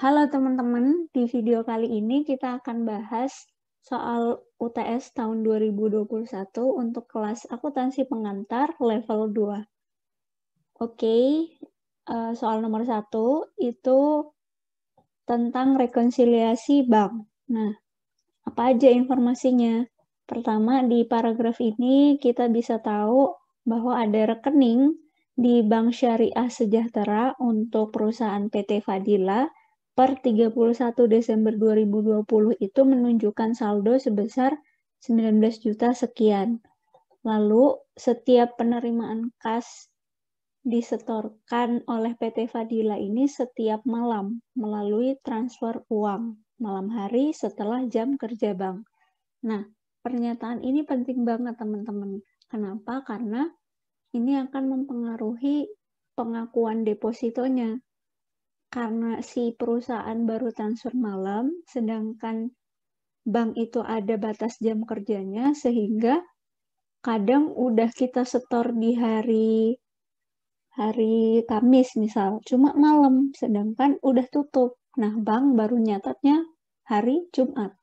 Halo teman-teman, di video kali ini kita akan bahas soal UTS tahun 2021 untuk kelas akuntansi pengantar level 2. Oke, eh, soal nomor 1 itu tentang rekonsiliasi bank. Nah, apa aja informasinya? Pertama, di paragraf ini kita bisa tahu bahwa ada rekening di Bank Syariah Sejahtera untuk perusahaan PT Fadila per 31 Desember 2020 itu menunjukkan saldo sebesar 19 juta sekian. Lalu setiap penerimaan kas disetorkan oleh PT Fadila ini setiap malam melalui transfer uang malam hari setelah jam kerja bank. Nah, pernyataan ini penting banget teman-teman. Kenapa? Karena ini akan mempengaruhi pengakuan depositonya karena si perusahaan baru transfer malam, sedangkan bank itu ada batas jam kerjanya, sehingga kadang udah kita setor di hari hari Kamis misal, cuma malam, sedangkan udah tutup. Nah, bank baru nyatatnya hari Jumat.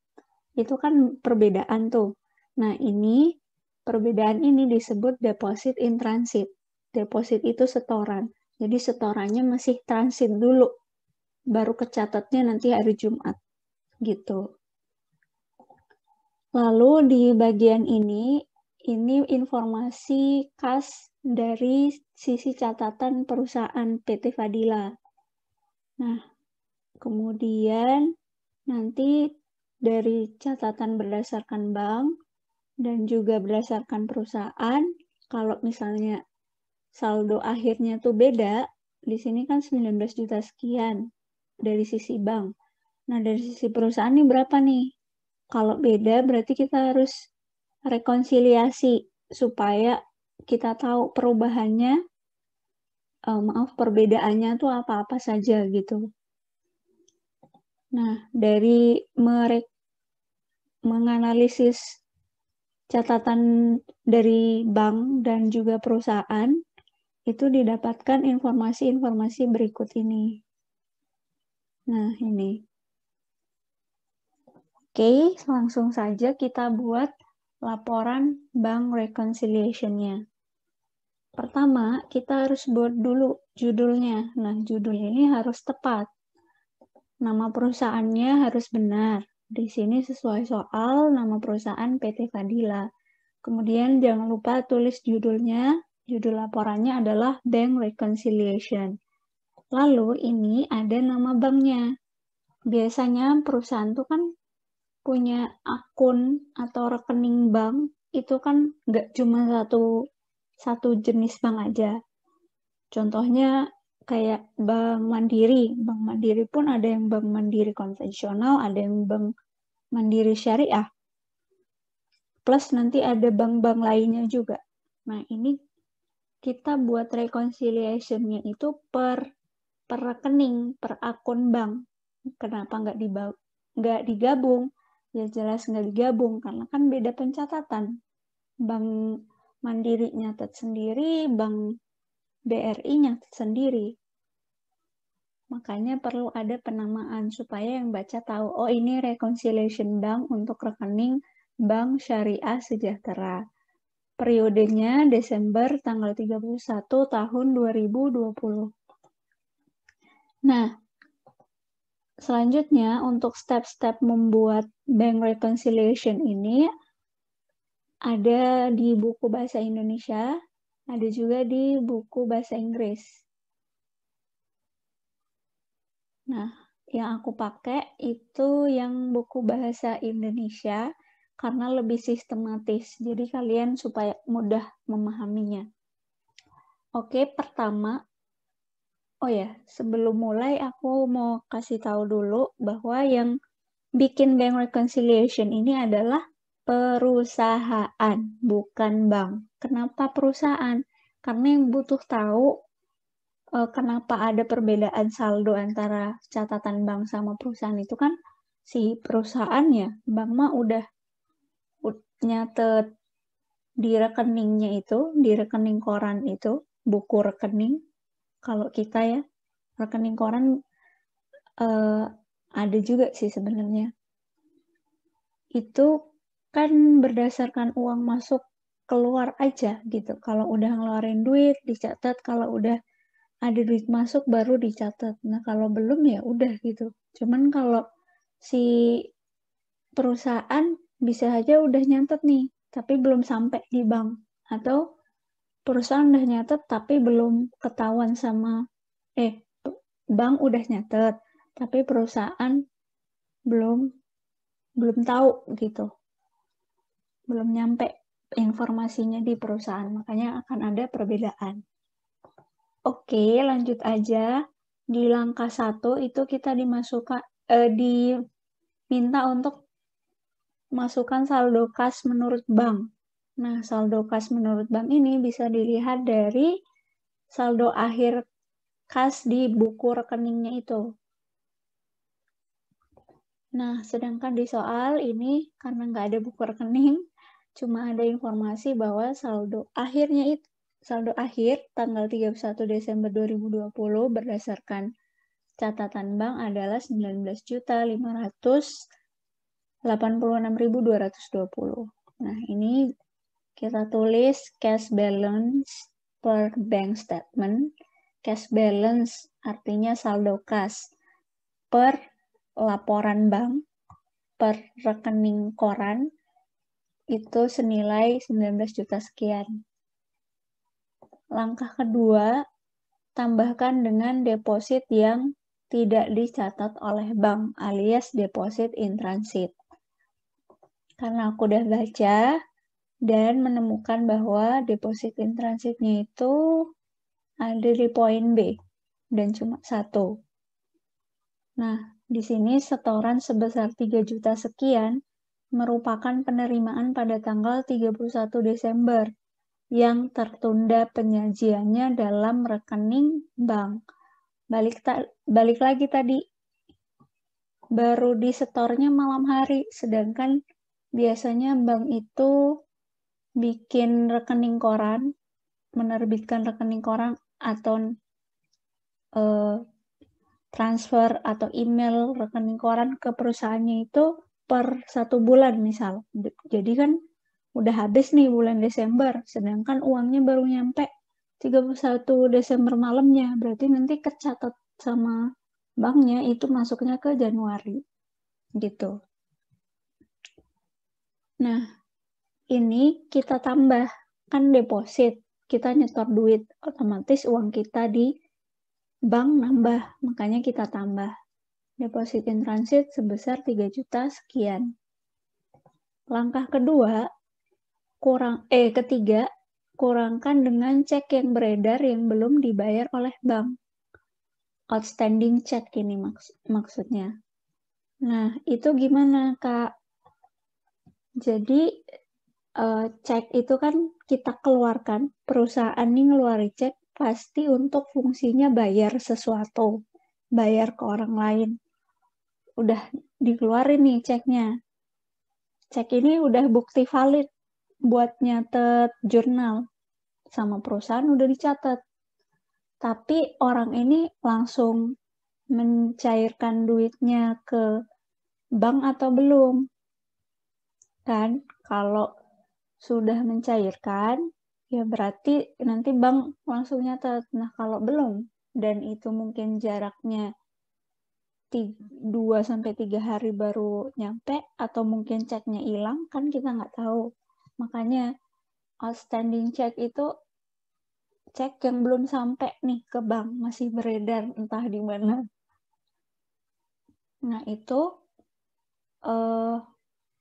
Itu kan perbedaan tuh. Nah, ini perbedaan ini disebut deposit in transit. Deposit itu setoran. Jadi setorannya masih transit dulu, baru kecatatnya nanti hari Jumat gitu. Lalu di bagian ini, ini informasi kas dari sisi catatan perusahaan PT Fadila. Nah, kemudian nanti dari catatan berdasarkan bank dan juga berdasarkan perusahaan, kalau misalnya saldo akhirnya tuh beda, di sini kan 19 juta sekian dari sisi bank. Nah, dari sisi perusahaan ini berapa nih? Kalau beda berarti kita harus rekonsiliasi supaya kita tahu perubahannya, eh, maaf perbedaannya tuh apa-apa saja gitu. Nah, dari merek menganalisis catatan dari bank dan juga perusahaan, itu didapatkan informasi-informasi berikut ini. Nah, ini. Oke, langsung saja kita buat laporan bank reconciliation-nya. Pertama, kita harus buat dulu judulnya. Nah, judul ini harus tepat. Nama perusahaannya harus benar. Di sini sesuai soal nama perusahaan PT Fadila. Kemudian jangan lupa tulis judulnya, Judul laporannya adalah Bank Reconciliation. Lalu ini ada nama banknya. Biasanya perusahaan tuh kan punya akun atau rekening bank itu kan nggak cuma satu satu jenis bank aja. Contohnya kayak bank mandiri, bank mandiri pun ada yang bank mandiri konvensional, ada yang bank mandiri syariah. Plus nanti ada bank-bank lainnya juga. Nah, ini kita buat reconciliation-nya itu per per rekening, per akun bank. Kenapa nggak di nggak digabung? Ya jelas nggak digabung karena kan beda pencatatan. Bank Mandiri nyatet sendiri, bank BRI nyatet sendiri. Makanya perlu ada penamaan supaya yang baca tahu, oh ini reconciliation bank untuk rekening Bank Syariah Sejahtera Periodenya Desember tanggal 31 tahun 2020. Nah, selanjutnya untuk step-step membuat bank reconciliation ini ada di buku bahasa Indonesia, ada juga di buku bahasa Inggris. Nah, yang aku pakai itu yang buku bahasa Indonesia karena lebih sistematis. Jadi kalian supaya mudah memahaminya. Oke, pertama Oh ya, sebelum mulai aku mau kasih tahu dulu bahwa yang bikin bank reconciliation ini adalah perusahaan, bukan bank. Kenapa perusahaan? Karena yang butuh tahu eh, kenapa ada perbedaan saldo antara catatan bank sama perusahaan itu kan si perusahaannya. Bank mah udah nyatet di rekeningnya itu, di rekening koran itu, buku rekening, kalau kita ya, rekening koran uh, ada juga sih sebenarnya. Itu kan berdasarkan uang masuk keluar aja gitu. Kalau udah ngeluarin duit dicatat, kalau udah ada duit masuk baru dicatat. Nah, kalau belum ya udah gitu. Cuman kalau si perusahaan bisa aja udah nyatet nih, tapi belum sampai di bank. Atau perusahaan udah nyatet tapi belum ketahuan sama, eh, bank udah nyatet, tapi perusahaan belum belum tahu gitu. Belum nyampe informasinya di perusahaan, makanya akan ada perbedaan. Oke, lanjut aja. Di langkah satu itu kita dimasukkan eh, diminta untuk masukkan saldo kas menurut bank. Nah, saldo kas menurut bank ini bisa dilihat dari saldo akhir kas di buku rekeningnya itu. Nah, sedangkan di soal ini karena nggak ada buku rekening, cuma ada informasi bahwa saldo akhirnya itu saldo akhir tanggal 31 Desember 2020 berdasarkan catatan bank adalah 19.500 86.220. Nah, ini kita tulis cash balance per bank statement. Cash balance artinya saldo kas per laporan bank per rekening koran itu senilai 19 juta sekian. Langkah kedua, tambahkan dengan deposit yang tidak dicatat oleh bank alias deposit in transit karena aku udah baca dan menemukan bahwa deposit in transitnya itu ada di poin B dan cuma satu. Nah, di sini setoran sebesar 3 juta sekian merupakan penerimaan pada tanggal 31 Desember yang tertunda penyajiannya dalam rekening bank. Balik, ta balik lagi tadi, baru disetornya malam hari, sedangkan biasanya bank itu bikin rekening koran, menerbitkan rekening koran atau uh, transfer atau email rekening koran ke perusahaannya itu per satu bulan misal. Jadi kan udah habis nih bulan Desember, sedangkan uangnya baru nyampe 31 Desember malamnya. Berarti nanti kecatat sama banknya itu masuknya ke Januari gitu. Nah, ini kita tambah kan deposit, kita nyetor duit, otomatis uang kita di bank nambah, makanya kita tambah. Deposit in transit sebesar 3 juta sekian. Langkah kedua, kurang eh ketiga, kurangkan dengan cek yang beredar yang belum dibayar oleh bank. Outstanding check ini maks maksudnya. Nah, itu gimana, Kak? Jadi uh, cek itu kan kita keluarkan, perusahaan ini ngeluarin cek pasti untuk fungsinya bayar sesuatu, bayar ke orang lain. Udah dikeluarin nih ceknya. Cek ini udah bukti valid buat nyatet jurnal sama perusahaan udah dicatat. Tapi orang ini langsung mencairkan duitnya ke bank atau belum dan kalau sudah mencairkan, ya berarti nanti bank langsung nyatet. Nah, kalau belum, dan itu mungkin jaraknya 2 sampai 3 hari baru nyampe atau mungkin ceknya hilang kan kita nggak tahu. Makanya outstanding cek itu cek yang belum sampai nih ke bank masih beredar entah di mana. Nah, itu eh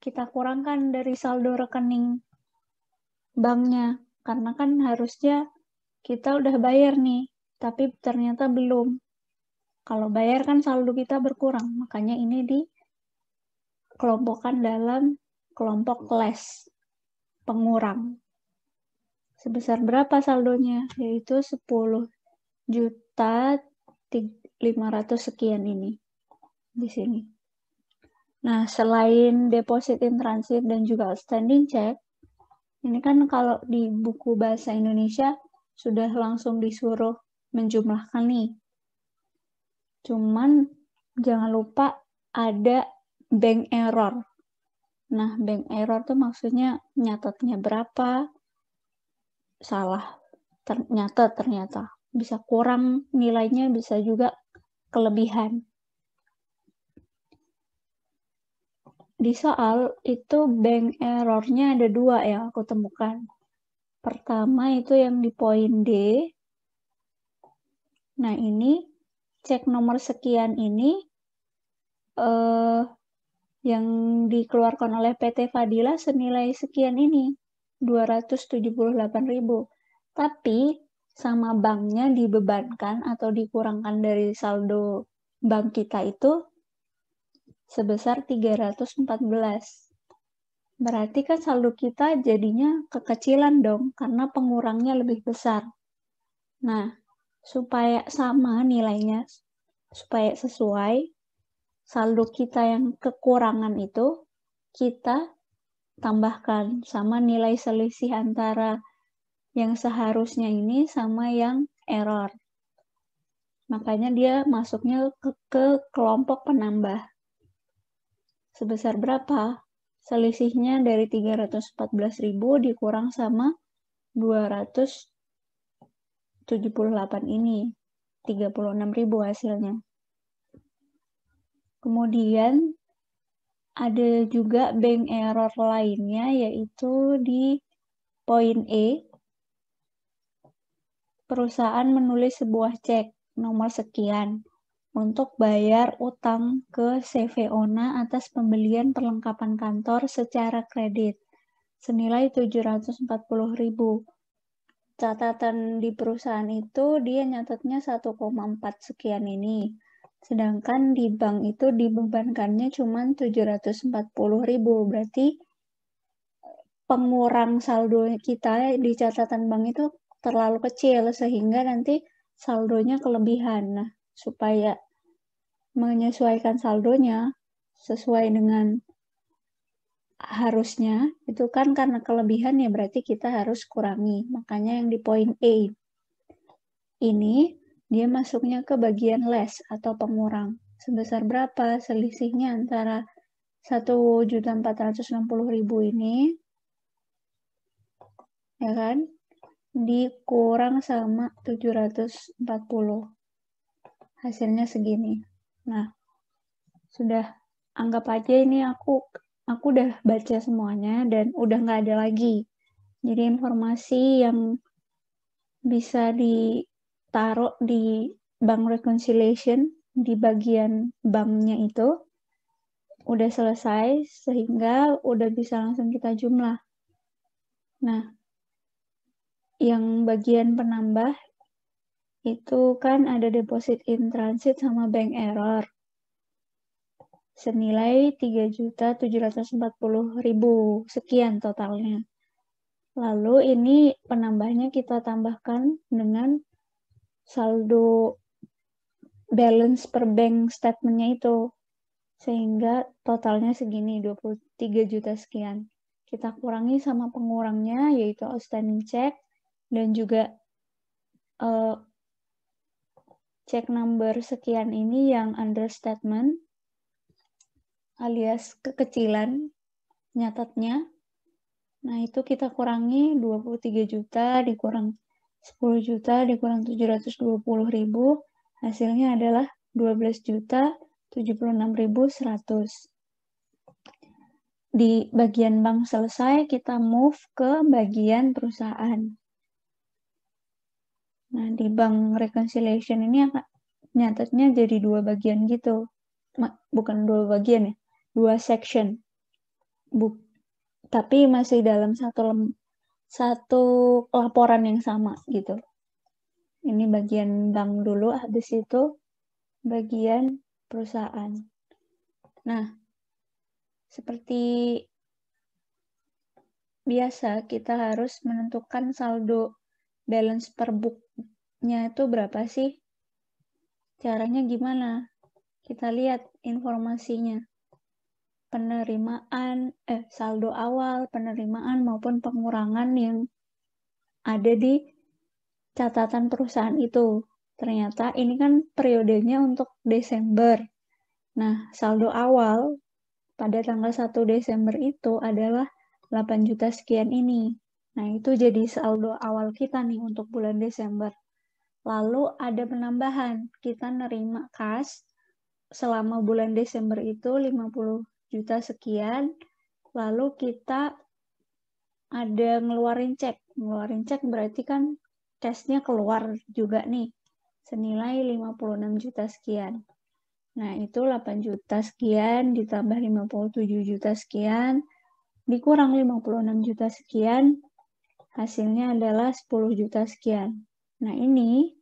kita kurangkan dari saldo rekening banknya karena kan harusnya kita udah bayar nih tapi ternyata belum kalau bayar kan saldo kita berkurang makanya ini di kelompokkan dalam kelompok less pengurang sebesar berapa saldonya yaitu 10 juta 500 sekian ini di sini Nah, selain deposit in transit dan juga outstanding check, ini kan kalau di buku bahasa Indonesia sudah langsung disuruh menjumlahkan nih. Cuman jangan lupa ada bank error. Nah, bank error tuh maksudnya nyatetnya berapa, salah ternyata ternyata bisa kurang nilainya bisa juga kelebihan di soal itu bank errornya ada dua yang aku temukan. Pertama itu yang di poin D. Nah ini cek nomor sekian ini eh, yang dikeluarkan oleh PT Fadila senilai sekian ini 278.000. Tapi sama banknya dibebankan atau dikurangkan dari saldo bank kita itu sebesar 314. Berarti kan saldo kita jadinya kekecilan dong, karena pengurangnya lebih besar. Nah, supaya sama nilainya, supaya sesuai, saldo kita yang kekurangan itu, kita tambahkan sama nilai selisih antara yang seharusnya ini sama yang error. Makanya dia masuknya ke, ke kelompok penambah sebesar berapa? Selisihnya dari 314.000 dikurang sama 278 ini. 36.000 hasilnya. Kemudian ada juga bank error lainnya yaitu di poin E. Perusahaan menulis sebuah cek nomor sekian untuk bayar utang ke CV ONA atas pembelian perlengkapan kantor secara kredit senilai 740.000. Catatan di perusahaan itu dia nyatetnya 1,4 sekian ini. Sedangkan di bank itu dibebankannya cuma 740.000. Berarti pengurang saldo kita di catatan bank itu terlalu kecil sehingga nanti saldonya kelebihan. Nah, supaya menyesuaikan saldonya sesuai dengan harusnya itu kan karena kelebihan ya berarti kita harus kurangi makanya yang di poin A ini dia masuknya ke bagian less atau pengurang sebesar berapa selisihnya antara 1.460.000 ini ya kan dikurang sama 740 hasilnya segini Nah, sudah anggap aja ini aku aku udah baca semuanya dan udah nggak ada lagi. Jadi informasi yang bisa ditaruh di bank reconciliation di bagian banknya itu udah selesai sehingga udah bisa langsung kita jumlah. Nah, yang bagian penambah itu kan ada deposit in transit sama bank error senilai 3.740.000 sekian totalnya. Lalu ini penambahnya kita tambahkan dengan saldo balance per bank statementnya itu. Sehingga totalnya segini 23 juta sekian. Kita kurangi sama pengurangnya yaitu outstanding check dan juga uh, cek number sekian ini yang understatement alias kekecilan nyatatnya. Nah, itu kita kurangi 23 juta dikurang 10 juta dikurang 720 ribu, hasilnya adalah 12 juta 76.100. Di bagian bank selesai, kita move ke bagian perusahaan. Nah, di bank reconciliation ini akan nyatanya jadi dua bagian gitu. Bukan dua bagian ya, dua section. Bu, tapi masih dalam satu lem, satu laporan yang sama gitu. Ini bagian bank dulu, habis itu bagian perusahaan. Nah, seperti biasa kita harus menentukan saldo balance per book nya itu berapa sih? Caranya gimana? Kita lihat informasinya. Penerimaan, eh, saldo awal, penerimaan maupun pengurangan yang ada di catatan perusahaan itu. Ternyata ini kan periodenya untuk Desember. Nah, saldo awal pada tanggal 1 Desember itu adalah 8 juta sekian ini. Nah, itu jadi saldo awal kita nih untuk bulan Desember. Lalu ada penambahan, kita nerima kas selama bulan Desember itu 50 juta sekian. Lalu kita ada ngeluarin cek. Ngeluarin cek berarti kan cashnya keluar juga nih. Senilai 56 juta sekian. Nah, itu 8 juta sekian ditambah 57 juta sekian dikurang 56 juta sekian hasilnya adalah 10 juta sekian. Nah, ini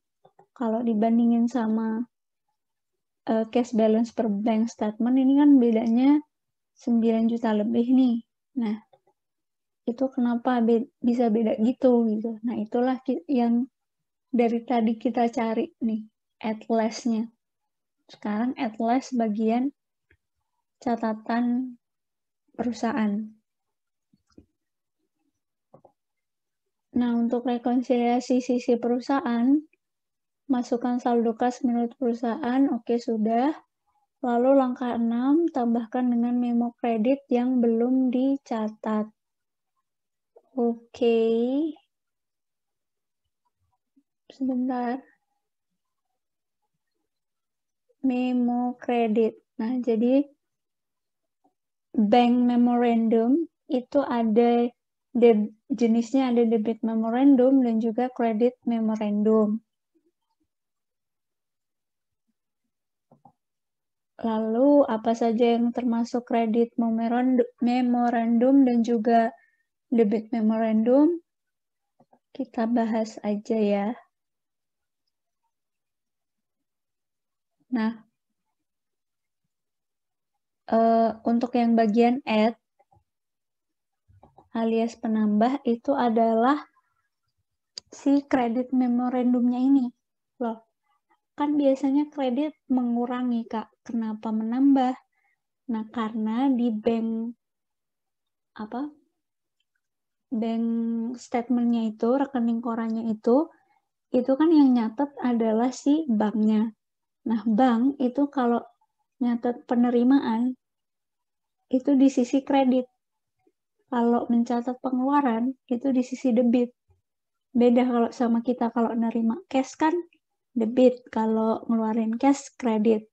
kalau dibandingin sama uh, cash balance per bank statement ini kan bedanya 9 juta lebih nih. Nah, itu kenapa be bisa beda gitu gitu. Nah, itulah yang dari tadi kita cari nih atlasnya. Sekarang atlas bagian catatan perusahaan. Nah, untuk rekonsiliasi sisi perusahaan, masukkan saldo kas menurut perusahaan, oke sudah. Lalu langkah 6, tambahkan dengan memo kredit yang belum dicatat. Oke. Sebentar. Memo kredit. Nah, jadi bank memorandum itu ada deb, jenisnya ada debit memorandum dan juga kredit memorandum. Lalu apa saja yang termasuk kredit memorandum dan juga debit memorandum? Kita bahas aja ya. Nah, uh, untuk yang bagian add, alias penambah itu adalah si kredit memorandumnya ini. Loh, kan biasanya kredit mengurangi, Kak. Kenapa menambah? Nah, karena di bank apa? Bank statementnya itu, rekening korannya itu, itu kan yang nyatet adalah si banknya. Nah, bank itu kalau nyatet penerimaan, itu di sisi kredit kalau mencatat pengeluaran itu di sisi debit. Beda kalau sama kita kalau nerima cash kan debit, kalau ngeluarin cash kredit.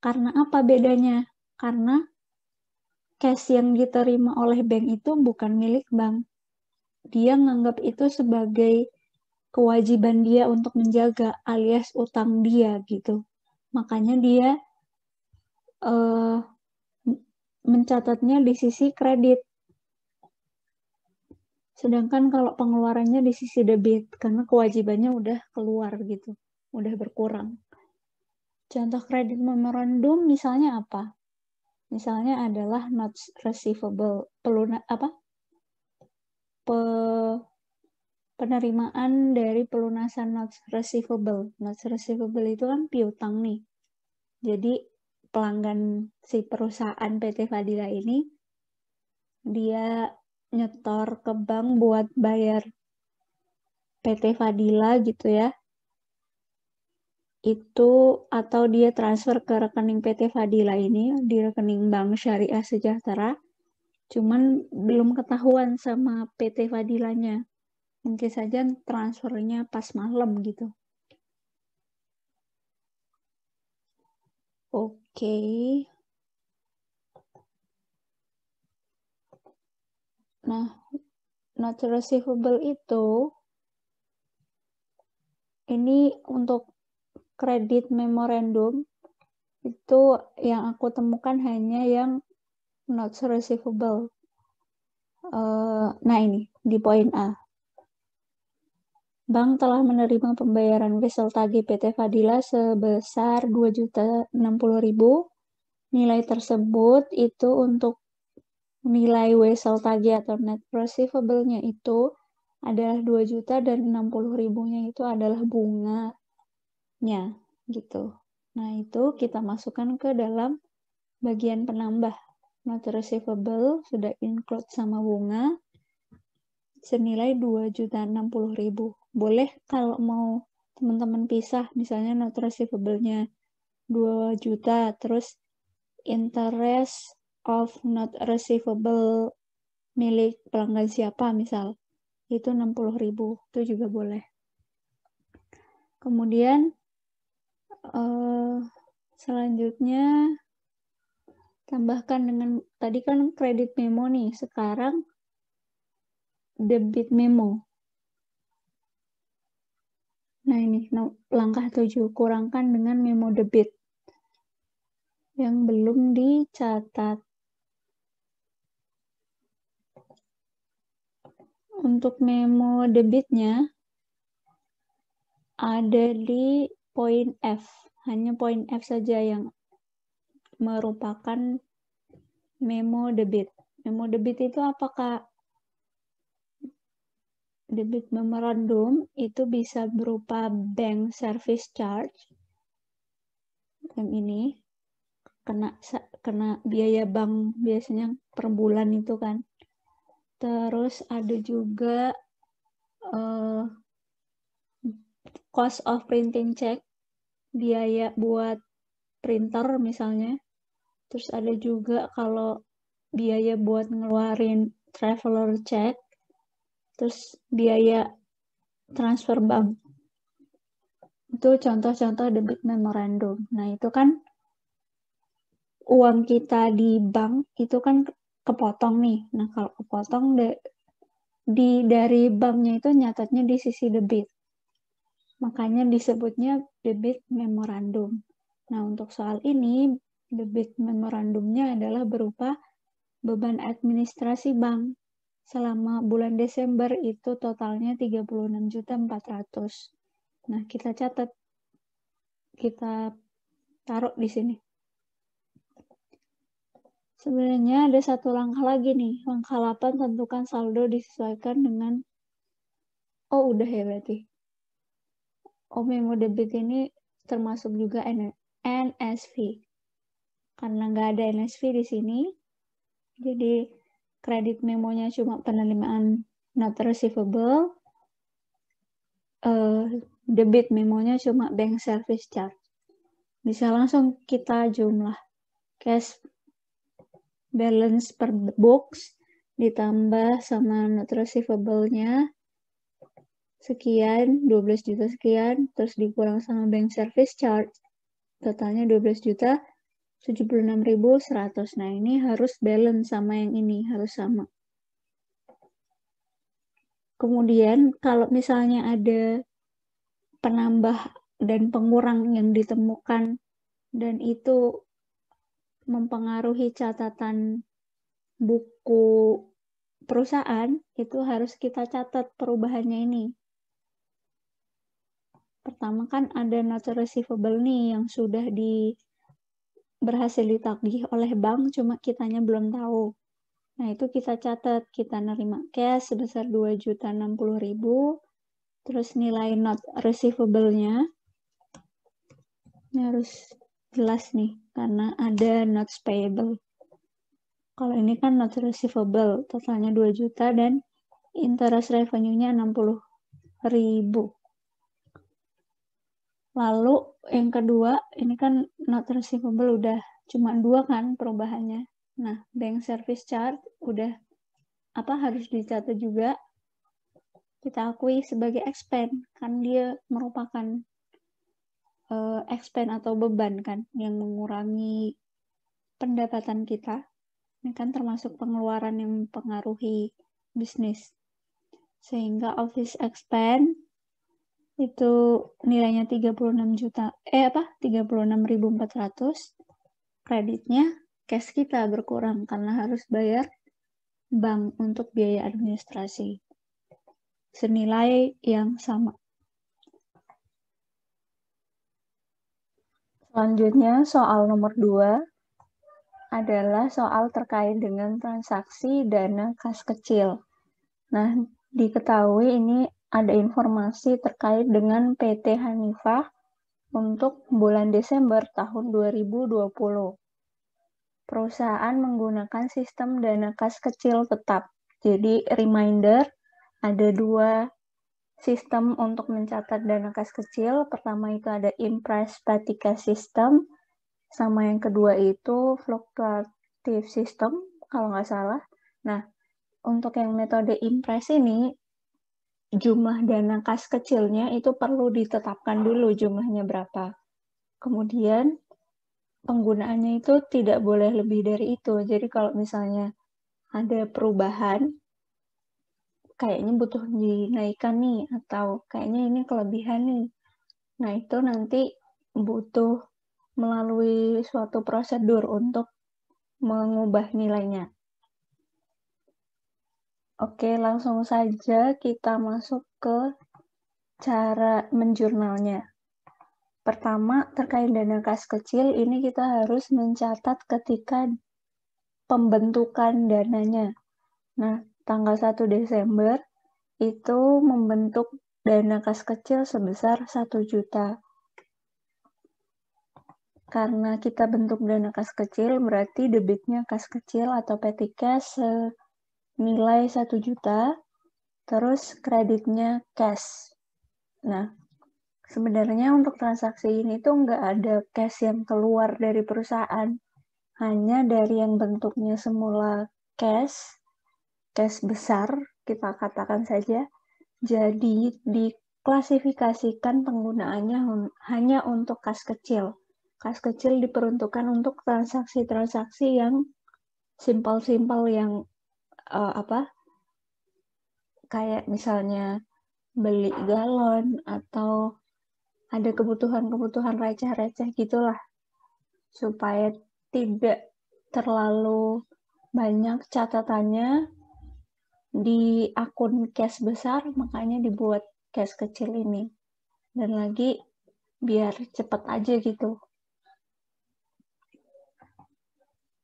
Karena apa bedanya? Karena cash yang diterima oleh bank itu bukan milik bank. Dia menganggap itu sebagai kewajiban dia untuk menjaga alias utang dia gitu. Makanya dia uh, mencatatnya di sisi kredit Sedangkan kalau pengeluarannya di sisi debit karena kewajibannya udah keluar gitu, udah berkurang. Contoh kredit memorandum misalnya apa? Misalnya adalah notes receivable, peluna, apa? Pe, penerimaan dari pelunasan notes receivable. Notes receivable itu kan piutang nih. Jadi pelanggan si perusahaan PT Fadila ini dia nyetor ke bank buat bayar PT Fadila gitu ya. Itu atau dia transfer ke rekening PT Fadila ini di rekening Bank Syariah Sejahtera. Cuman belum ketahuan sama PT Fadilanya. Mungkin saja transfernya pas malam gitu. Oke. Okay. Nah, not receivable itu ini untuk kredit memorandum itu yang aku temukan hanya yang not receivable. Uh, nah ini di poin A. Bank telah menerima pembayaran wesel tagih PT Fadila sebesar 2.060.000. Nilai tersebut itu untuk nilai wesel tagi atau net receivable-nya itu adalah 2 juta dan 60 ribunya itu adalah bunganya gitu. Nah, itu kita masukkan ke dalam bagian penambah. Not receivable sudah include sama bunga senilai 2 juta 60 ribu. Boleh kalau mau teman-teman pisah, misalnya not receivable-nya 2 juta, terus interest of not receivable milik pelanggan siapa misal itu 60.000 itu juga boleh kemudian uh, selanjutnya tambahkan dengan tadi kan kredit memo nih sekarang debit memo nah ini langkah 7 kurangkan dengan memo debit yang belum dicatat untuk memo debitnya ada di poin F. Hanya poin F saja yang merupakan memo debit. Memo debit itu apakah debit memorandum itu bisa berupa bank service charge yang ini kena kena biaya bank biasanya per bulan itu kan Terus ada juga uh, cost of printing check, biaya buat printer misalnya. Terus ada juga kalau biaya buat ngeluarin traveler check, terus biaya transfer bank. Itu contoh-contoh debit memorandum. Nah, itu kan uang kita di bank itu kan kepotong nih. Nah, kalau kepotong de, di dari banknya itu nyatanya di sisi debit. Makanya disebutnya debit memorandum. Nah, untuk soal ini debit memorandumnya adalah berupa beban administrasi bank selama bulan Desember itu totalnya 36.400. Nah, kita catat kita taruh di sini. Sebenarnya ada satu langkah lagi nih. Langkah 8 tentukan saldo disesuaikan dengan Oh, udah ya berarti. Oh, memo debit ini termasuk juga NSV. Karena nggak ada NSV di sini, jadi kredit memonya cuma penerimaan not receivable, uh, debit memonya cuma bank service charge. Bisa langsung kita jumlah cash balance per box ditambah sama not receivable-nya sekian, 12 juta sekian, terus dikurang sama bank service charge, totalnya 12 juta 76.100. Nah, ini harus balance sama yang ini, harus sama. Kemudian, kalau misalnya ada penambah dan pengurang yang ditemukan dan itu mempengaruhi catatan buku perusahaan itu harus kita catat perubahannya ini. Pertama kan ada not receivable nih yang sudah di berhasil ditagih oleh bank cuma kitanya belum tahu. Nah, itu kita catat, kita nerima cash sebesar 2.060.000 terus nilai not receivable-nya. Ini harus jelas nih karena ada not payable. Kalau ini kan not receivable totalnya 2 juta dan interest revenue-nya 60 ribu. Lalu yang kedua, ini kan not receivable udah cuma dua kan perubahannya. Nah, bank service charge udah apa harus dicatat juga kita akui sebagai expense kan dia merupakan uh, eh, expense atau beban kan yang mengurangi pendapatan kita. Ini kan termasuk pengeluaran yang mempengaruhi bisnis. Sehingga office expense itu nilainya 36 juta eh apa 36.400 kreditnya cash kita berkurang karena harus bayar bank untuk biaya administrasi senilai yang sama Selanjutnya, soal nomor dua adalah soal terkait dengan transaksi dana kas kecil. Nah, diketahui ini ada informasi terkait dengan PT Hanifah untuk bulan Desember tahun 2020. Perusahaan menggunakan sistem dana kas kecil tetap. Jadi reminder ada dua sistem untuk mencatat dana kas kecil. Pertama itu ada impress statica system, sama yang kedua itu fluctuative system, kalau nggak salah. Nah, untuk yang metode impress ini, jumlah dana kas kecilnya itu perlu ditetapkan dulu jumlahnya berapa. Kemudian penggunaannya itu tidak boleh lebih dari itu. Jadi kalau misalnya ada perubahan kayaknya butuh dinaikkan nih atau kayaknya ini kelebihan nih. Nah, itu nanti butuh melalui suatu prosedur untuk mengubah nilainya. Oke, langsung saja kita masuk ke cara menjurnalnya. Pertama, terkait dana kas kecil, ini kita harus mencatat ketika pembentukan dananya. Nah, tanggal 1 Desember itu membentuk dana kas kecil sebesar 1 juta. Karena kita bentuk dana kas kecil, berarti debitnya kas kecil atau petty cash senilai 1 juta, terus kreditnya cash. Nah, sebenarnya untuk transaksi ini tuh nggak ada cash yang keluar dari perusahaan. Hanya dari yang bentuknya semula cash tes besar, kita katakan saja. Jadi diklasifikasikan penggunaannya hanya untuk kas kecil. Kas kecil diperuntukkan untuk transaksi-transaksi yang simpel-simpel yang uh, apa? Kayak misalnya beli galon atau ada kebutuhan-kebutuhan receh-receh gitulah supaya tidak terlalu banyak catatannya di akun cash besar makanya dibuat cash kecil ini dan lagi biar cepat aja gitu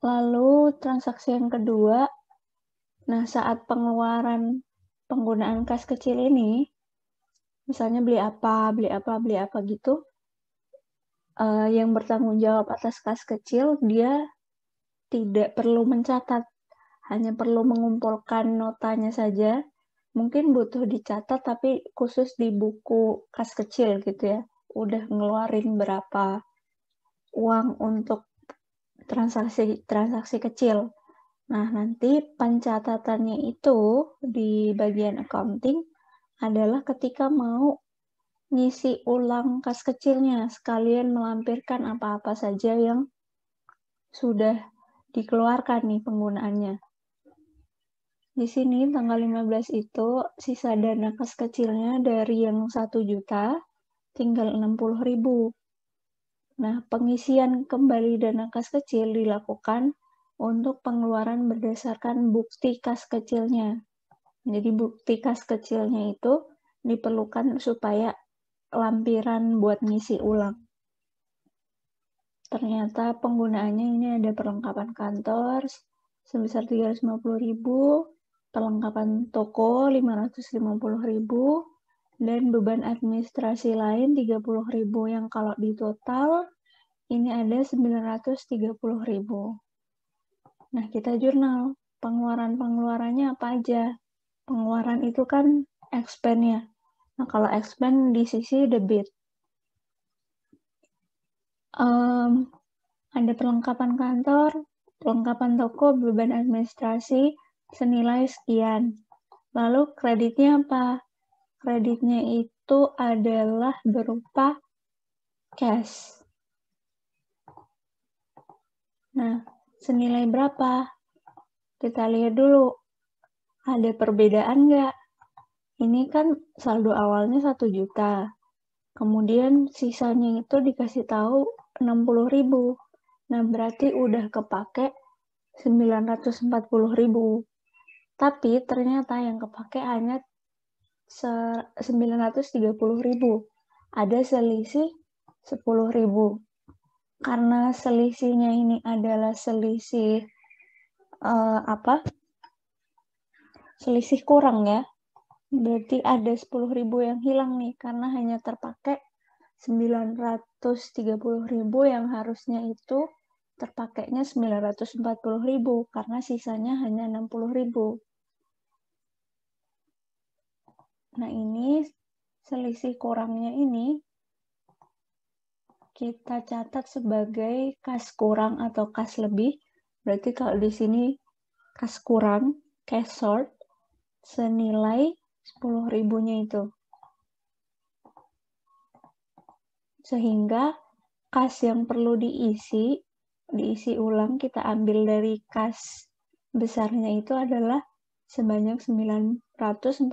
lalu transaksi yang kedua nah saat pengeluaran penggunaan cash kecil ini misalnya beli apa beli apa beli apa gitu uh, yang bertanggung jawab atas kas kecil dia tidak perlu mencatat hanya perlu mengumpulkan notanya saja. Mungkin butuh dicatat tapi khusus di buku kas kecil gitu ya. Udah ngeluarin berapa uang untuk transaksi transaksi kecil. Nah, nanti pencatatannya itu di bagian accounting adalah ketika mau ngisi ulang kas kecilnya, sekalian melampirkan apa-apa saja yang sudah dikeluarkan nih penggunaannya. Di sini tanggal 15 itu sisa dana kas kecilnya dari yang 1 juta tinggal 60 ribu. Nah, pengisian kembali dana kas kecil dilakukan untuk pengeluaran berdasarkan bukti kas kecilnya. Jadi bukti kas kecilnya itu diperlukan supaya lampiran buat ngisi ulang. Ternyata penggunaannya ini ada perlengkapan kantor sebesar 350 ribu, perlengkapan toko 550.000 dan beban administrasi lain 30.000 yang kalau di total ini ada 930.000. Nah, kita jurnal. Pengeluaran-pengeluarannya apa aja? Pengeluaran itu kan expense ya. Nah, kalau expense di sisi debit. Um, ada perlengkapan kantor, perlengkapan toko, beban administrasi, senilai sekian. Lalu kreditnya apa? Kreditnya itu adalah berupa cash. Nah, senilai berapa? Kita lihat dulu. Ada perbedaan nggak? Ini kan saldo awalnya 1 juta. Kemudian sisanya itu dikasih tahu 60 ribu. Nah, berarti udah kepake 940 ribu. Tapi ternyata yang kepake hanya 930 ribu. Ada selisih 10 ribu. Karena selisihnya ini adalah selisih uh, apa? Selisih kurang ya. Berarti ada 10 ribu yang hilang nih karena hanya terpakai 930 ribu yang harusnya itu terpakainya 940 ribu karena sisanya hanya 60 ribu. Nah, ini selisih kurangnya ini kita catat sebagai kas kurang atau kas lebih. Berarti kalau di sini kas kurang, cash short, senilai 10 ribunya itu. Sehingga kas yang perlu diisi, diisi ulang kita ambil dari kas besarnya itu adalah sebanyak 140.000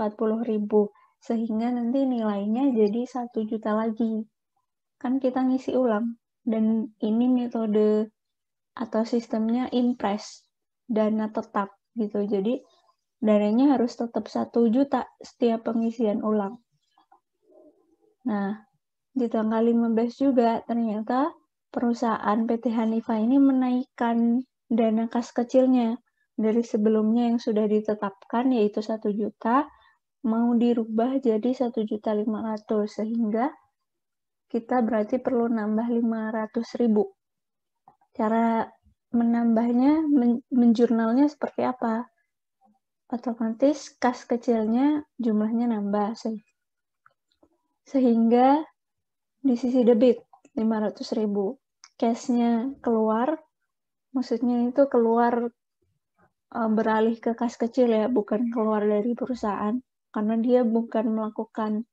sehingga nanti nilainya jadi 1 juta lagi. Kan kita ngisi ulang dan ini metode atau sistemnya impress dana tetap gitu. Jadi dananya harus tetap 1 juta setiap pengisian ulang. Nah, di tanggal 15 juga ternyata perusahaan PT Hanifa ini menaikkan dana kas kecilnya dari sebelumnya yang sudah ditetapkan yaitu 1 juta mau dirubah jadi 1 juta 500 sehingga kita berarti perlu nambah 500 ribu. Cara menambahnya, men menjurnalnya seperti apa? Otomatis kas kecilnya jumlahnya nambah sehingga di sisi debit 500 ribu. Cashnya keluar, maksudnya itu keluar Eh, beralih ke kas kecil ya, bukan keluar dari perusahaan karena dia bukan melakukan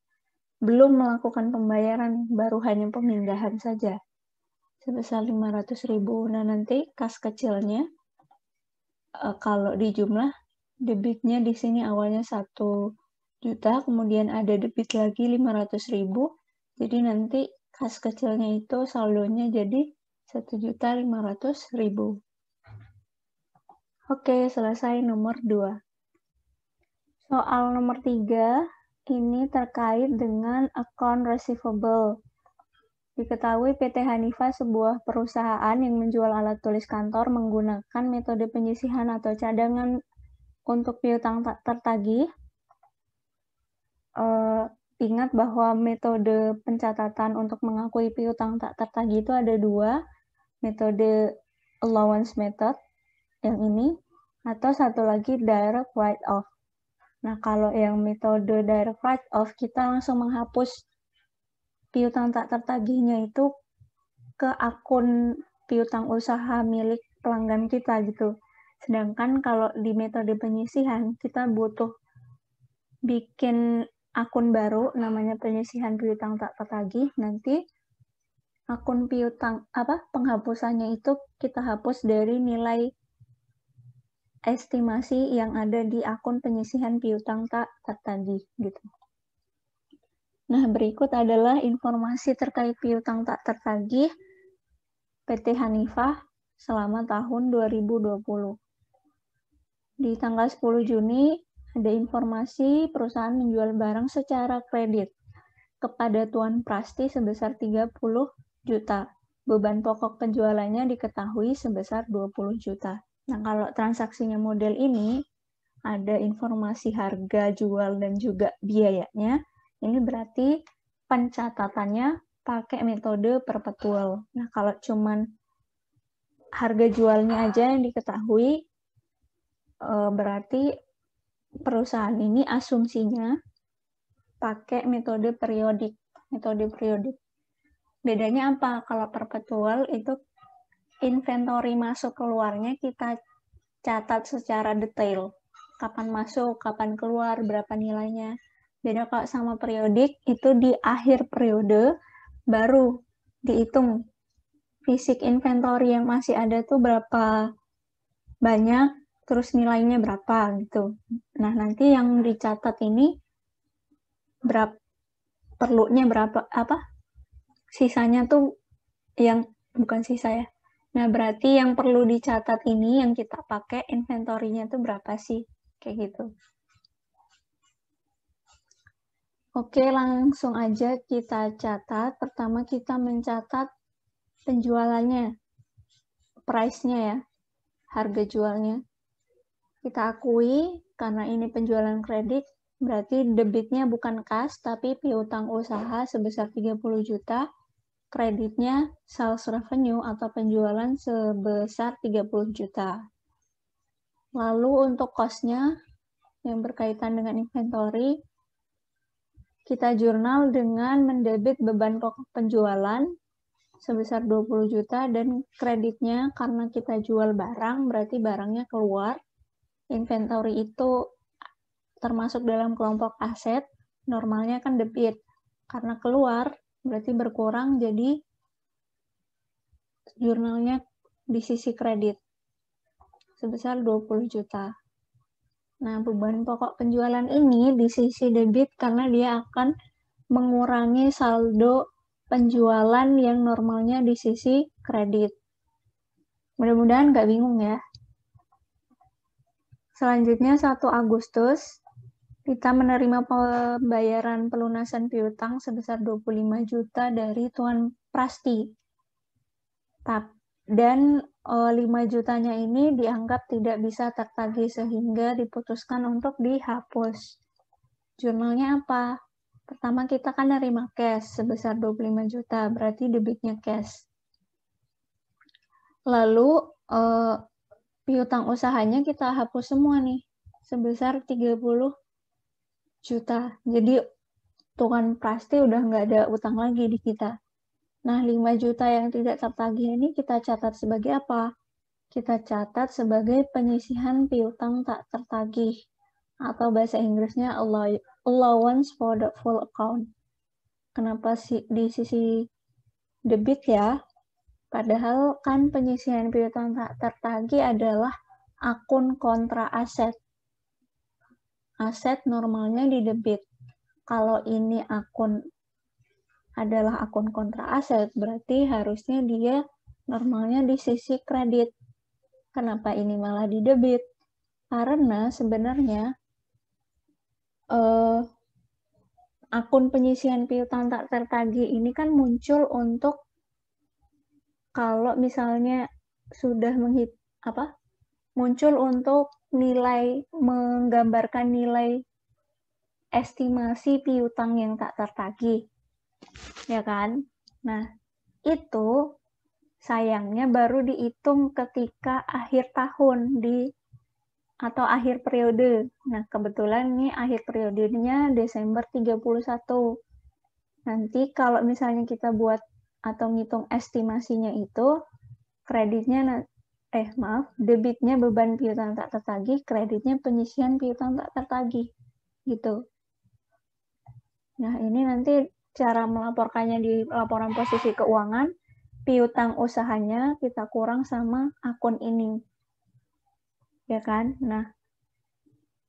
belum melakukan pembayaran, baru hanya pemindahan saja sebesar 500 ribu. Nah, nanti kas kecilnya eh, kalau di jumlah debitnya di sini awalnya 1 juta, kemudian ada debit lagi 500 ribu. Jadi nanti kas kecilnya itu saldonya jadi juta ribu Oke, selesai nomor 2. Soal nomor 3 ini terkait dengan account receivable. Diketahui PT Hanifa sebuah perusahaan yang menjual alat tulis kantor menggunakan metode penyisihan atau cadangan untuk piutang tertagih. Uh, ingat bahwa metode pencatatan untuk mengakui piutang tak tertagih itu ada dua, metode allowance method yang ini atau satu lagi direct write off. Nah, kalau yang metode direct write off kita langsung menghapus piutang tak tertagihnya itu ke akun piutang usaha milik pelanggan kita gitu. Sedangkan kalau di metode penyisihan kita butuh bikin akun baru namanya penyisihan piutang tak tertagih nanti akun piutang apa penghapusannya itu kita hapus dari nilai estimasi yang ada di akun penyisihan piutang tak tertagih gitu. Nah, berikut adalah informasi terkait piutang tak tertagih PT Hanifah selama tahun 2020. Di tanggal 10 Juni, ada informasi perusahaan menjual barang secara kredit kepada Tuan Prasti sebesar 30 juta. Beban pokok penjualannya diketahui sebesar 20 juta. Nah, kalau transaksinya model ini ada informasi harga jual dan juga biayanya. Ini berarti pencatatannya pakai metode perpetual. Nah, kalau cuman harga jualnya aja yang diketahui eh, berarti perusahaan ini asumsinya pakai metode periodik. Metode periodik. Bedanya apa? Kalau perpetual itu inventory masuk keluarnya kita catat secara detail. Kapan masuk, kapan keluar, berapa nilainya. Beda kalau sama periodik, itu di akhir periode baru dihitung. Fisik inventory yang masih ada tuh berapa banyak, terus nilainya berapa gitu. Nah, nanti yang dicatat ini berapa perlunya berapa apa? Sisanya tuh yang bukan sisa ya Nah, berarti yang perlu dicatat ini yang kita pakai inventory itu berapa sih? Kayak gitu. Oke, langsung aja kita catat. Pertama kita mencatat penjualannya, price-nya ya, harga jualnya. Kita akui karena ini penjualan kredit, berarti debitnya bukan kas tapi piutang usaha sebesar 30 juta kreditnya sales revenue atau penjualan sebesar 30 juta. Lalu untuk kosnya yang berkaitan dengan inventory, kita jurnal dengan mendebit beban pokok penjualan sebesar 20 juta dan kreditnya karena kita jual barang berarti barangnya keluar. Inventory itu termasuk dalam kelompok aset, normalnya kan debit. Karena keluar, berarti berkurang jadi jurnalnya di sisi kredit sebesar 20 juta. Nah, beban pokok penjualan ini di sisi debit karena dia akan mengurangi saldo penjualan yang normalnya di sisi kredit. Mudah-mudahan nggak bingung ya. Selanjutnya 1 Agustus kita menerima pembayaran pelunasan piutang sebesar 25 juta dari Tuan Prasti. Dan 5 eh, jutanya ini dianggap tidak bisa tertagih sehingga diputuskan untuk dihapus. Jurnalnya apa? Pertama kita kan nerima cash sebesar 25 juta, berarti debitnya cash. Lalu eh, piutang usahanya kita hapus semua nih, sebesar 30 juta. Jadi tukang pasti udah nggak ada utang lagi di kita. Nah, 5 juta yang tidak tertagih ini kita catat sebagai apa? Kita catat sebagai penyisihan piutang tak tertagih atau bahasa Inggrisnya allowance for the full account. Kenapa sih di sisi debit ya? Padahal kan penyisihan piutang tak tertagih adalah akun kontra aset aset normalnya di debit. Kalau ini akun adalah akun kontra aset, berarti harusnya dia normalnya di sisi kredit. Kenapa ini malah di debit? Karena sebenarnya eh, akun penyisian piutang tak tertagih ini kan muncul untuk kalau misalnya sudah menghit apa muncul untuk nilai menggambarkan nilai estimasi piutang yang tak tertagih. Ya kan? Nah, itu sayangnya baru dihitung ketika akhir tahun di atau akhir periode. Nah, kebetulan ini akhir periodenya Desember 31. Nanti kalau misalnya kita buat atau ngitung estimasinya itu, kreditnya eh maaf, debitnya beban piutang tak tertagih, kreditnya penyisian piutang tak tertagih. Gitu. Nah, ini nanti cara melaporkannya di laporan posisi keuangan, piutang usahanya kita kurang sama akun ini. Ya kan? Nah,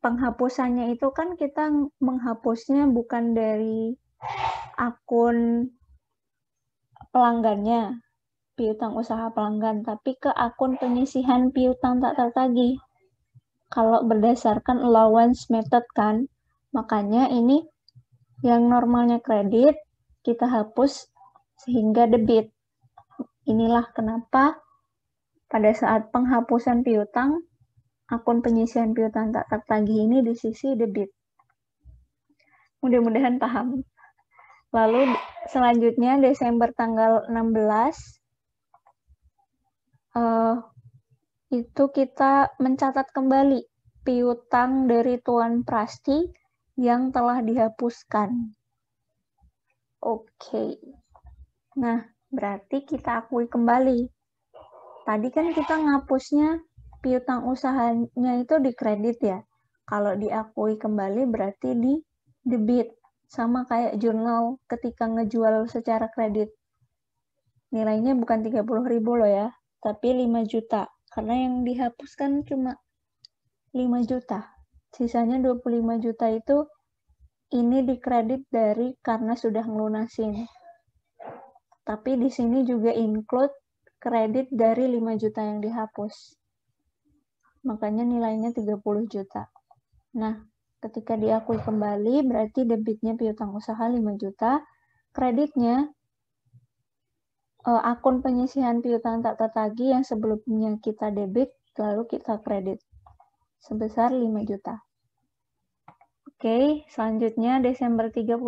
penghapusannya itu kan kita menghapusnya bukan dari akun pelanggannya, piutang usaha pelanggan, tapi ke akun penyisihan piutang tak tertagih. Kalau berdasarkan allowance method kan, makanya ini yang normalnya kredit kita hapus sehingga debit. Inilah kenapa pada saat penghapusan piutang, akun penyisihan piutang tak tertagih ini di sisi debit. Mudah-mudahan paham. Lalu selanjutnya Desember tanggal 16 uh, itu kita mencatat kembali piutang dari Tuan Prasti yang telah dihapuskan. Oke. Okay. Nah, berarti kita akui kembali. Tadi kan kita ngapusnya piutang usahanya itu di kredit ya. Kalau diakui kembali berarti di debit. Sama kayak jurnal ketika ngejual secara kredit. Nilainya bukan 30.000 loh ya, tapi 5 juta karena yang dihapuskan cuma 5 juta sisanya 25 juta itu ini dikredit dari karena sudah ngelunasin tapi di sini juga include kredit dari 5 juta yang dihapus makanya nilainya 30 juta nah ketika diakui kembali berarti debitnya piutang usaha 5 juta kreditnya Eh, akun penyisihan piutang tak tertagi yang sebelumnya kita debit lalu kita kredit sebesar 5 juta. Oke, selanjutnya Desember 31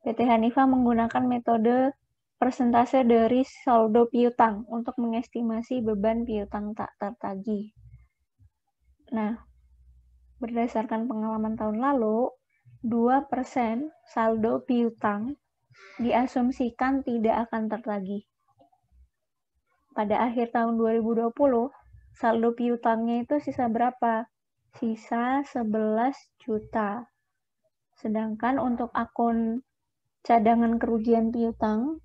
PT Hanifa menggunakan metode persentase dari saldo piutang untuk mengestimasi beban piutang tak tertagi. Nah, berdasarkan pengalaman tahun lalu, 2% saldo piutang diasumsikan tidak akan tertagih. Pada akhir tahun 2020, saldo piutangnya itu sisa berapa? Sisa 11 juta. Sedangkan untuk akun cadangan kerugian piutang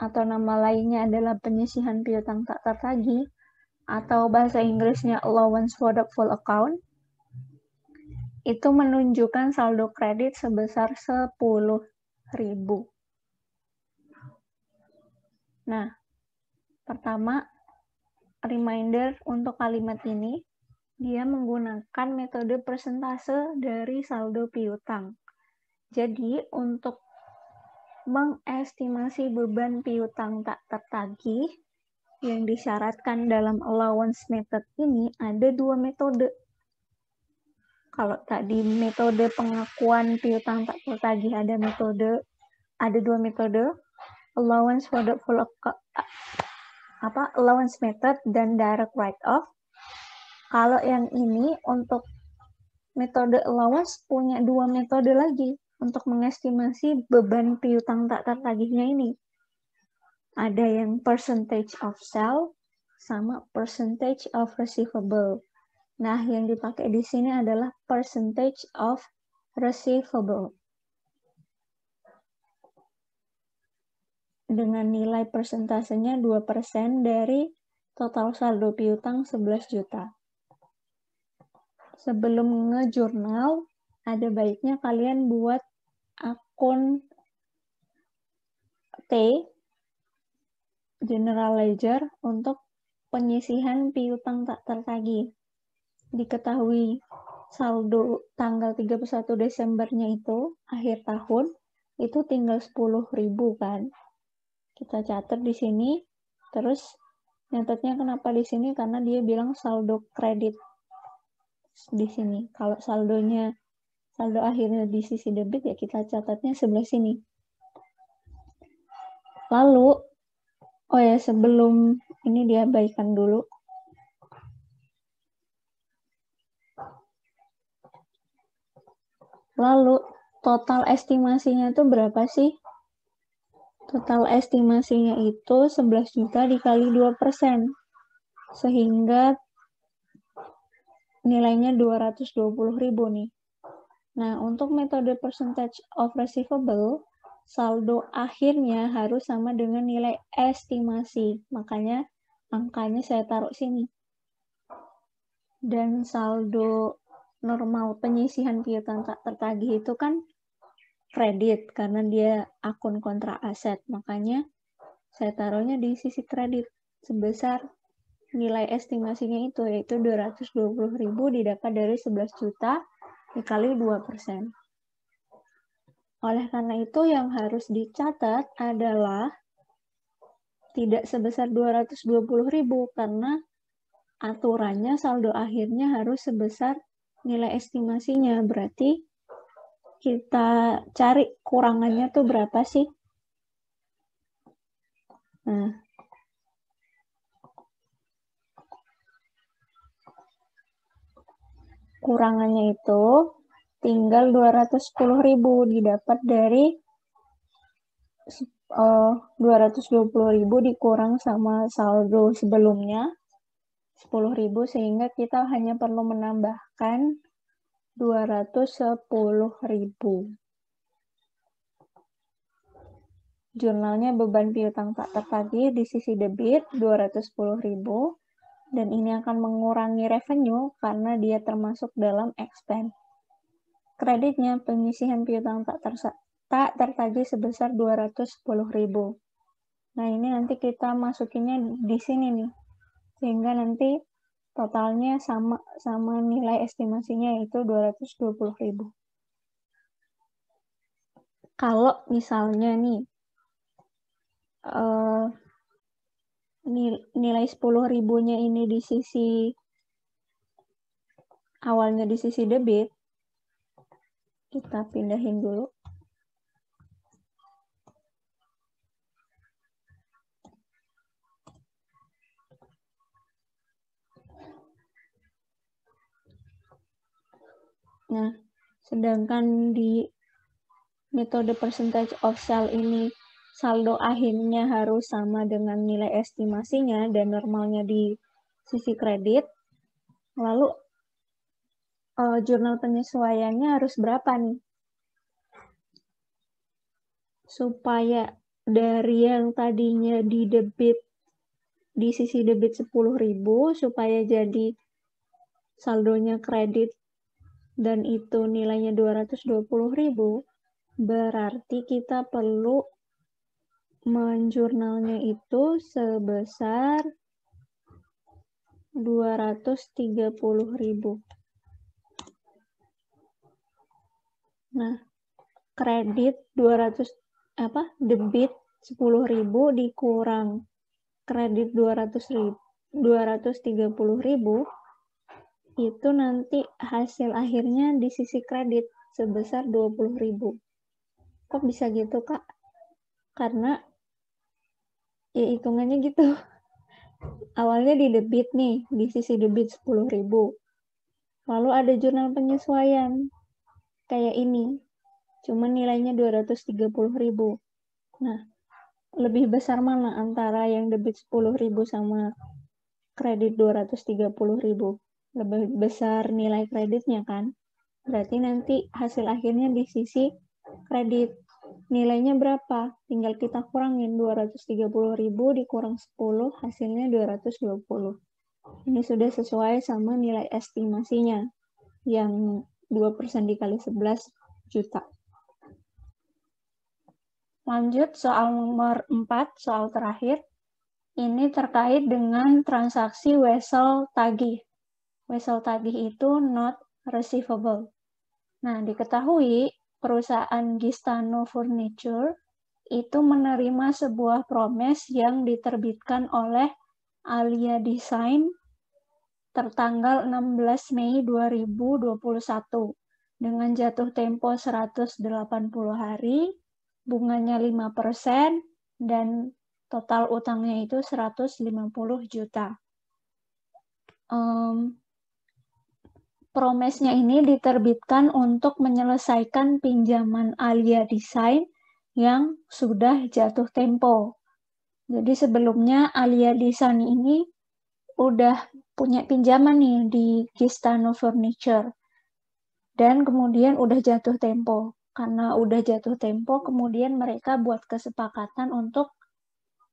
atau nama lainnya adalah penyisihan piutang tak tertagih atau bahasa Inggrisnya allowance for doubtful account itu menunjukkan saldo kredit sebesar 10.000. Nah, pertama, reminder untuk kalimat ini, dia menggunakan metode persentase dari saldo piutang. Jadi, untuk mengestimasi beban piutang tak tertagih, yang disyaratkan dalam allowance method ini ada dua metode. Kalau tadi metode pengakuan piutang tak tertagih ada metode, ada dua metode, allowance for the full apa allowance method dan direct write off. Kalau yang ini untuk metode allowance punya dua metode lagi untuk mengestimasi beban piutang tak tertagihnya ini. Ada yang percentage of sale sama percentage of receivable. Nah, yang dipakai di sini adalah percentage of receivable. dengan nilai persentasenya 2% dari total saldo piutang 11 juta. Sebelum ngejurnal, ada baiknya kalian buat akun T General Ledger untuk penyisihan piutang tak tertagih. Diketahui saldo tanggal 31 Desembernya itu akhir tahun itu tinggal 10.000 kan. Kita catat di sini. Terus nyatetnya kenapa di sini? Karena dia bilang saldo kredit di sini. Kalau saldonya saldo akhirnya di sisi debit ya kita catatnya sebelah sini. Lalu oh ya sebelum ini diabaikan dulu. Lalu total estimasinya itu berapa sih? Total estimasinya itu 11 juta dikali 2 persen, sehingga nilainya 220 ribu nih. Nah, untuk metode percentage of receivable, saldo akhirnya harus sama dengan nilai estimasi. Makanya angkanya saya taruh sini. Dan saldo normal penyisihan piutang tak tertagih itu kan kredit karena dia akun kontra aset. Makanya saya taruhnya di sisi kredit sebesar nilai estimasinya itu yaitu 220.000 didapat dari 11 juta dikali 2 Oleh karena itu yang harus dicatat adalah tidak sebesar 220.000 karena aturannya saldo akhirnya harus sebesar nilai estimasinya. Berarti kita cari kurangannya tuh berapa sih? Nah. Kurangannya itu tinggal ribu didapat dari uh, ribu dikurang sama saldo sebelumnya 10.000 sehingga kita hanya perlu menambahkan 210.000. Jurnalnya beban piutang tak tertagih di sisi debit 210.000 dan ini akan mengurangi revenue karena dia termasuk dalam expense. Kreditnya penyisihan piutang tak tak tertagih sebesar 210.000. Nah, ini nanti kita masukinnya di sini nih. Sehingga nanti Totalnya sama sama nilai estimasinya yaitu 220.000. Kalau misalnya nih uh, nilai 10 ribunya ini di sisi awalnya di sisi debit kita pindahin dulu Nah, sedangkan di metode percentage of sale ini saldo akhirnya harus sama dengan nilai estimasinya dan normalnya di sisi kredit. Lalu uh, jurnal penyesuaiannya harus berapa nih? Supaya dari yang tadinya di debit di sisi debit 10.000 supaya jadi saldonya kredit dan itu nilainya 220.000, berarti kita perlu menjurnalnya itu sebesar 230.000. Nah, kredit 200 apa? debit 10.000 dikurang kredit 200 230.000 itu nanti hasil akhirnya di sisi kredit sebesar 20.000. Kok bisa gitu, Kak? Karena ya hitungannya gitu. Awalnya di debit nih, di sisi debit 10.000. Lalu ada jurnal penyesuaian kayak ini. Cuman nilainya 230.000. Nah, lebih besar mana antara yang debit 10.000 sama kredit 230.000? lebih besar nilai kreditnya kan. Berarti nanti hasil akhirnya di sisi kredit. Nilainya berapa? Tinggal kita kurangin 230.000 dikurang 10, hasilnya 220. Ini sudah sesuai sama nilai estimasinya yang 2% dikali 11 juta. Lanjut soal nomor 4, soal terakhir. Ini terkait dengan transaksi wesel tagih wesel tagih itu not receivable. Nah, diketahui perusahaan Gistano Furniture itu menerima sebuah promes yang diterbitkan oleh Alia Design tertanggal 16 Mei 2021 dengan jatuh tempo 180 hari, bunganya 5%, dan total utangnya itu 150 juta. Um, promesnya ini diterbitkan untuk menyelesaikan pinjaman Alia Design yang sudah jatuh tempo. Jadi sebelumnya Alia Design ini udah punya pinjaman nih di Gistano Furniture. Dan kemudian udah jatuh tempo. Karena udah jatuh tempo, kemudian mereka buat kesepakatan untuk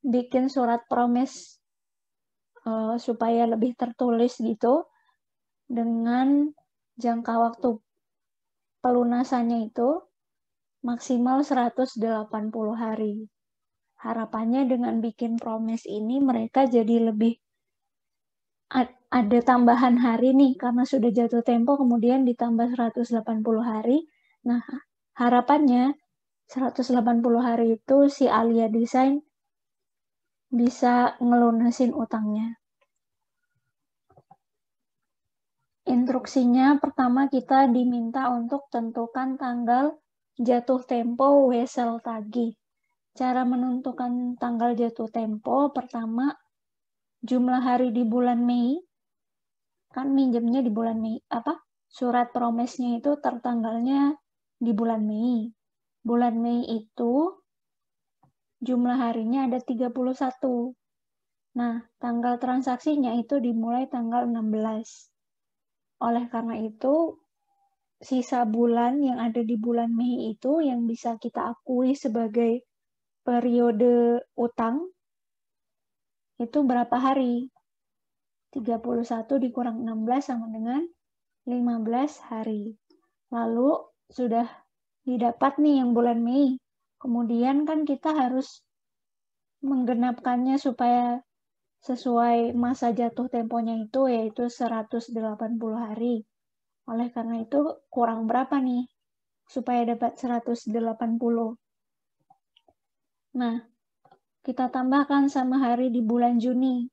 bikin surat promes uh, supaya lebih tertulis gitu dengan jangka waktu pelunasannya itu maksimal 180 hari. Harapannya dengan bikin promise ini mereka jadi lebih ada tambahan hari nih karena sudah jatuh tempo kemudian ditambah 180 hari. Nah, harapannya 180 hari itu si Alia Design bisa ngelunasin utangnya. Instruksinya pertama kita diminta untuk tentukan tanggal jatuh tempo wesel tagi. Cara menentukan tanggal jatuh tempo pertama jumlah hari di bulan Mei. Kan minjemnya di bulan Mei apa? Surat promesnya itu tertanggalnya di bulan Mei. Bulan Mei itu jumlah harinya ada 31. Nah, tanggal transaksinya itu dimulai tanggal 16. Oleh karena itu, sisa bulan yang ada di bulan Mei itu yang bisa kita akui sebagai periode utang itu berapa hari? 31 dikurang 16 sama dengan 15 hari. Lalu sudah didapat nih yang bulan Mei. Kemudian kan kita harus menggenapkannya supaya sesuai masa jatuh temponya itu yaitu 180 hari. Oleh karena itu kurang berapa nih supaya dapat 180. Nah, kita tambahkan sama hari di bulan Juni.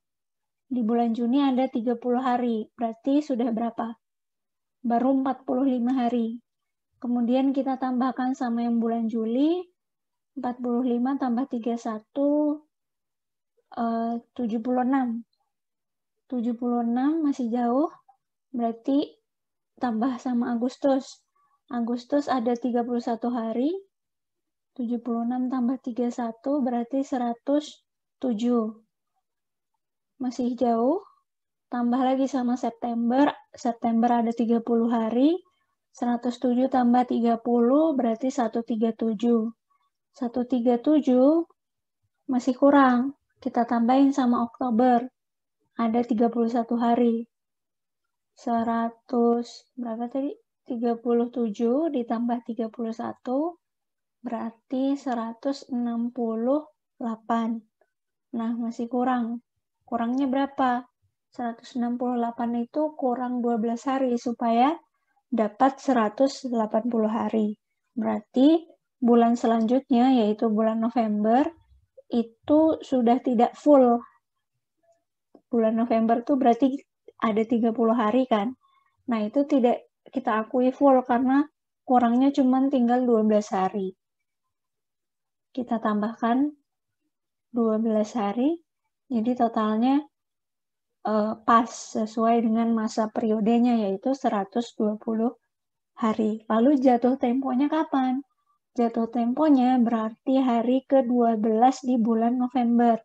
Di bulan Juni ada 30 hari, berarti sudah berapa? Baru 45 hari. Kemudian kita tambahkan sama yang bulan Juli, 45 tambah 31, 76. Eh, 76 masih jauh, berarti tambah sama Agustus. Agustus ada 31 hari, 76 tambah 31 berarti 107. Masih jauh, tambah lagi sama September, September ada 30 hari, 107 tambah 30 berarti 137. 137 masih kurang, kita tambahin sama Oktober. Ada 31 hari. 100 berapa tadi? 37 ditambah 31 berarti 168. Nah, masih kurang. Kurangnya berapa? 168 itu kurang 12 hari supaya dapat 180 hari. Berarti bulan selanjutnya yaitu bulan November itu sudah tidak full bulan November tuh berarti ada 30 hari kan. Nah, itu tidak kita akui full karena kurangnya cuma tinggal 12 hari. Kita tambahkan 12 hari, jadi totalnya uh, pas sesuai dengan masa periodenya yaitu 120 hari. Lalu jatuh temponya kapan? Jatuh temponya berarti hari ke-12 di bulan November.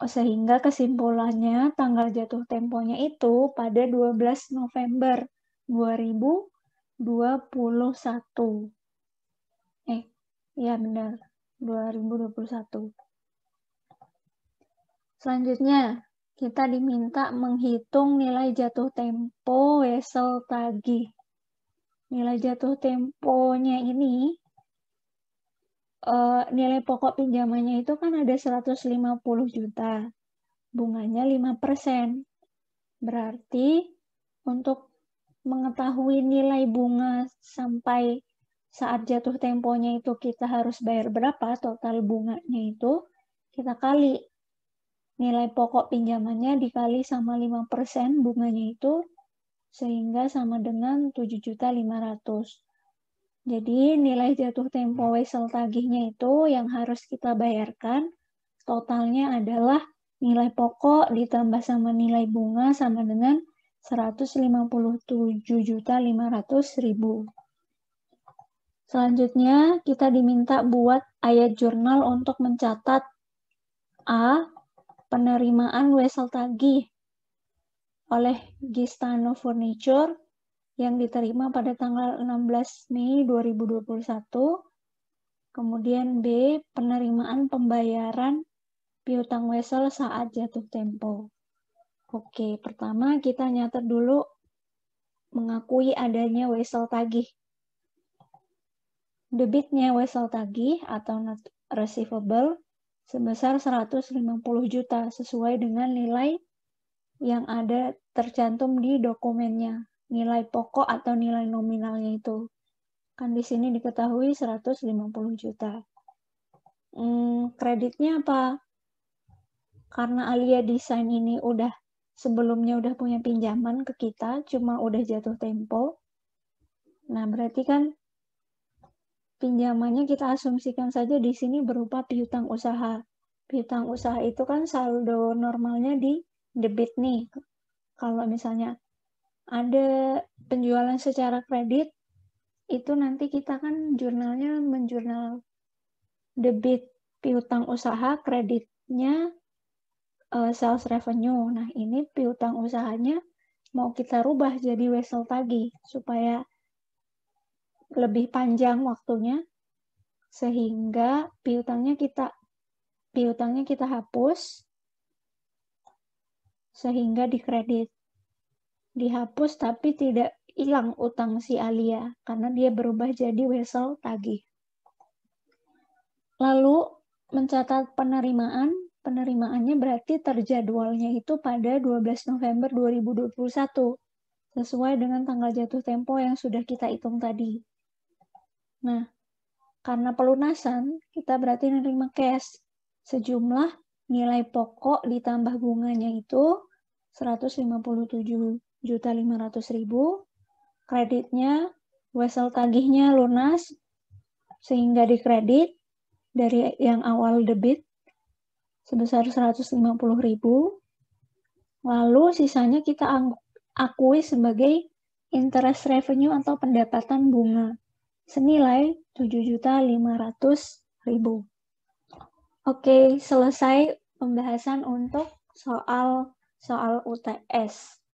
Oh, sehingga kesimpulannya tanggal jatuh temponya itu pada 12 November 2021. Eh, ya benar. 2021. Selanjutnya, kita diminta menghitung nilai jatuh tempo Wesel Tagih nilai jatuh temponya ini uh, nilai pokok pinjamannya itu kan ada 150 juta. Bunganya 5%. Berarti untuk mengetahui nilai bunga sampai saat jatuh temponya itu kita harus bayar berapa total bunganya itu, kita kali nilai pokok pinjamannya dikali sama 5% bunganya itu sehingga sama dengan 7.500. Jadi nilai jatuh tempo hmm. wesel tagihnya itu yang harus kita bayarkan totalnya adalah nilai pokok ditambah sama nilai bunga sama dengan 157.500.000. Selanjutnya, kita diminta buat ayat jurnal untuk mencatat A. Penerimaan wesel tagih oleh Gistano Furniture yang diterima pada tanggal 16 Mei 2021. Kemudian B, penerimaan pembayaran piutang wesel saat jatuh tempo. Oke, pertama kita nyatet dulu mengakui adanya wesel tagih. Debitnya wesel tagih atau not receivable sebesar 150 juta sesuai dengan nilai yang ada tercantum di dokumennya, nilai pokok atau nilai nominalnya itu. Kan di sini diketahui 150 juta. Hmm, kreditnya apa? Karena Alia Desain ini udah sebelumnya udah punya pinjaman ke kita, cuma udah jatuh tempo. Nah, berarti kan pinjamannya kita asumsikan saja di sini berupa piutang usaha. Piutang usaha itu kan saldo normalnya di debit nih. Kalau misalnya ada penjualan secara kredit, itu nanti kita kan jurnalnya menjurnal debit piutang usaha, kreditnya uh, sales revenue. Nah, ini piutang usahanya mau kita rubah jadi wesel tagi supaya lebih panjang waktunya sehingga piutangnya kita piutangnya kita hapus sehingga dikredit. Dihapus tapi tidak hilang utang si Alia karena dia berubah jadi wesel tagih. Lalu mencatat penerimaan, penerimaannya berarti terjadwalnya itu pada 12 November 2021 sesuai dengan tanggal jatuh tempo yang sudah kita hitung tadi. Nah, karena pelunasan, kita berarti menerima cash sejumlah nilai pokok ditambah bunganya itu 157.500.000, kreditnya wesel tagihnya lunas sehingga dikredit dari yang awal debit sebesar 150.000. Lalu sisanya kita akui sebagai interest revenue atau pendapatan bunga senilai 7.500.000. Oke, selesai pembahasan untuk soal soal UTS.